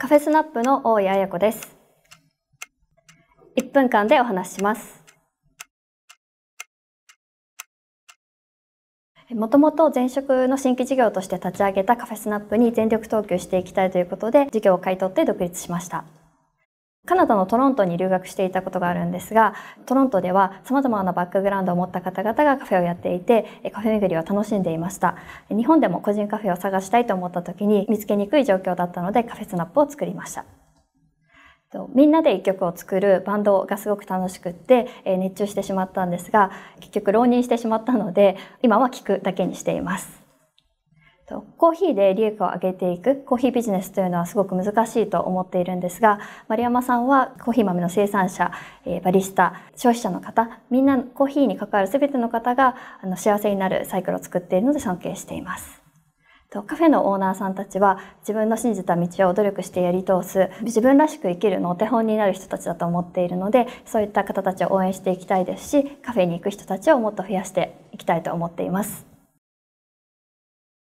カフェスナップの大井綾子です。1分間でお話しします。もともと前職の新規事業として立ち上げたカフェスナップに全力投球していきたいということで、事業を買い取って独立しました。カナダのトロントに留学していたことがあるんですが、トロントでは様々なバックグラウンドを持った方々がカフェをやっていて、カフェ巡りを楽しんでいました。日本でも個人カフェを探したいと思った時に見つけにくい状況だったのでカフェスナップを作りました。みんなで一曲を作るバンドがすごく楽しくって熱中してしまったんですが、結局浪人してしまったので、今は聴くだけにしています。コーヒーで利益を上げていくコーヒービジネスというのはすごく難しいと思っているんですが丸山さんはコーヒー豆の生産者バリスタ消費者の方みんなコーヒーに関わる全ての方があの幸せになるサイクルを作っているので尊敬しています。カフェのオーナーさんたちは自分の信じた道を努力してやり通す自分らしく生きるのお手本になる人たちだと思っているのでそういった方たちを応援していきたいですしカフェに行く人たちをもっと増やしていきたいと思っています。